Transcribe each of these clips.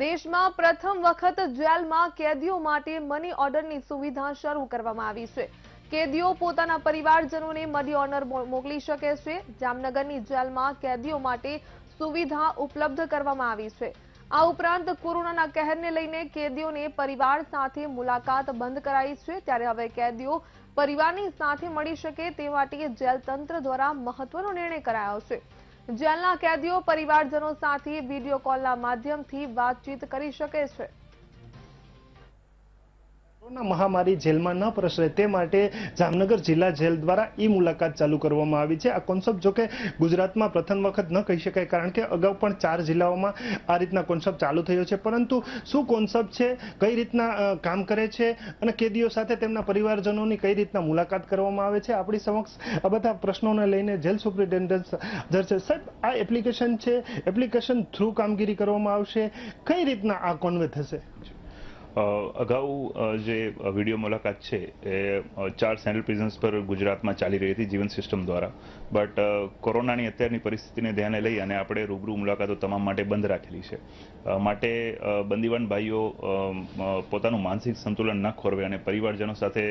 દેશમાં પ્રથમ વખત જેલમાં કેદીઓ માટે મની ઓર્ડરની સુવિધા શરૂ કરવામાં આવી છે કેદીઓ પોતાના પરિવારજનોને મની ઓર્ડર મોકલી શકે છે જામનગરની જેલમાં કેદીઓ માટે સુવિધા ઉપલબ્ધ કરવામાં આવી છે આ ઉપરાંત કોરોનાના કહેરને લઈને કેદીઓને પરિવાર સાથે મુલાકાત બંધ કરાઈ છે ત્યારે હવે કેદીઓ પરિવારની સાથે મળી શકે તે માટે જેલ તંત્ર દ્વારા મહત્વનો નિર્ણય કરાયો છે જેલના કેદીઓ પરિવારજનો સાથે વિડીયો કોલના માધ્યમથી વાતચીત કરી શકે છે કોરોના મહામારી જેલમાં ન પ્રસરે તે માટે જામનગર જિલ્લા જેલ દ્વારા ઈ મુલાકાત ચાલુ કરવામાં આવી છે આ કોન્સેપ્ટ જોકે ગુજરાતમાં પ્રથમ વખત ન કહી શકાય કારણ કે અગાઉ પણ ચાર જિલ્લાઓમાં આ રીતના કોન્સેપ્ટ ચાલુ થયો છે પરંતુ શું કોન્સેપ્ટ છે કઈ રીતના કામ કરે છે અને કેદીઓ સાથે તેમના પરિવારજનોની કઈ રીતના મુલાકાત કરવામાં આવે છે આપણી સમક્ષ આ બધા પ્રશ્નોને લઈને જેલ સુપ્રિન્ટેન્ડન્ટ હાજર છે સાહેબ આ એપ્લિકેશન છે એપ્લિકેશન થ્રુ કામગીરી કરવામાં આવશે કઈ રીતના આ કોન્વે થશે અગાઉ જે વિડીયો મુલાકાત છે એ ચાર સેન્ટ્રલ પ્રિઝન્સ પર ગુજરાતમાં ચાલી રહી હતી જીવન સિસ્ટમ દ્વારા બટ કોરોનાની અત્યારની પરિસ્થિતિને ધ્યાને લઈ અને આપણે રૂબરૂ મુલાકાતો તમામ માટે બંધ રાખેલી છે માટે બંદીવાન ભાઈઓ પોતાનું માનસિક સંતુલન ન ખોરવે અને પરિવારજનો સાથે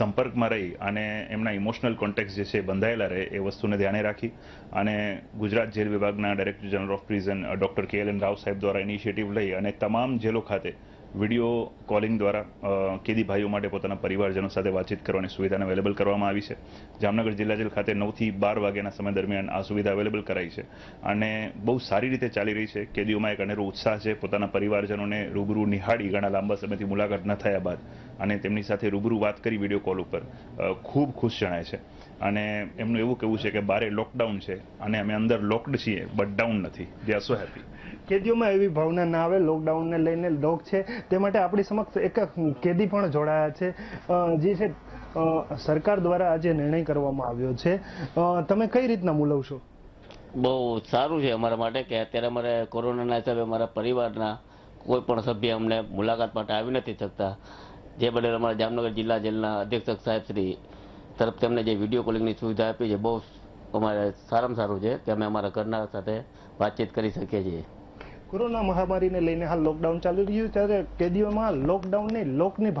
સંપર્કમાં રહી અને એમના ઇમોશનલ કોન્ટેક્ટ જે છે બંધાયેલા રહે એ વસ્તુને ધ્યાને રાખી અને ગુજરાત જેલ વિભાગના director general of prison doctor K L N Rao સાહેબ દ્વારા ઇનિશિયેટિવ લઈ અને તમામ જેલો ખાતે વિડીયો કોલિંગ દ્વારા કેદીભાઈઓ માટે પોતાના પરિવારજનો સાથે વાતચીત કરવાની સુવિધાને અવેલેબલ કરવામાં આવી છે જામનગર જિલ્લા જેલ ખાતે નવથી બાર વાગ્યાના સમય દરમિયાન આ સુવિધા અવેલેબલ કરાઈ છે અને બહુ સારી રીતે ચાલી રહી છે કેદીઓમાં એક અનેરો ઉત્સાહ છે પોતાના પરિવારજનોને રૂબરૂ નિહાળી ઘણા લાંબા સમયથી મુલાકાત ન થયા બાદ અને તેમની સાથે રૂબરૂ વાત કરી વિડીયો કોલ ઉપર ખૂબ ખુશ જણાય છે અને એમનું એવું કહેવું છે કે બારે લોકડાઉન છે અને અમે અંદર લોકડ છીએ બટ ડાઉન નથી જે સો હેપી કેદીઓમાં એવી ભાવના ના આવે લોકડાઉનને લઈને લોક છે તે માટે આપણી સમક્ષ એક કેદી પણ જોડાયા છે જે છે સરકાર દ્વારા આજે નિર્ણય કરવામાં આવ્યો છે તમે કઈ રીતના મૂલવશો બહુ સારું છે અમારા માટે કે અત્યારે અમારે કોરોનાના હિસાબે અમારા પરિવારના કોઈ પણ સભ્ય અમને મુલાકાત માટે આવી નથી શકતા જે બદલ અમારા જામનગર જિલ્લા જેલના અધ્યક્ષક સાહેબ શ્રી તરફથી અમને જે વિડીયો કોલિંગની સુવિધા આપી છે બહુ અમારે સારામાં સારું છે કે અમે અમારા ઘરના સાથે વાતચીત કરી શકીએ છીએ કોરોના મહામારીને લઈને હાલ લોકડાઉન ચાલી રહ્યું છે ત્યારે કેદીઓમાં લોકડાઉનની લોકની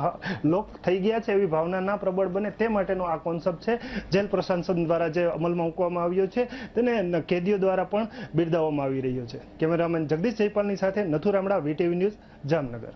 લોક થઈ ગયા છે એવી ભાવના ના પ્રબળ બને તે માટેનો આ કોન્સેપ્ટ છે જેલ પ્રશાસન દ્વારા જે અમલમાં મૂકવામાં આવ્યો છે તેને કેદીઓ દ્વારા પણ બિરદાવવામાં આવી રહ્યો છે કેમેરામેન જગદીશ જયપાલની સાથે નથુ રામડા વીટીવી ન્યૂઝ જામનગર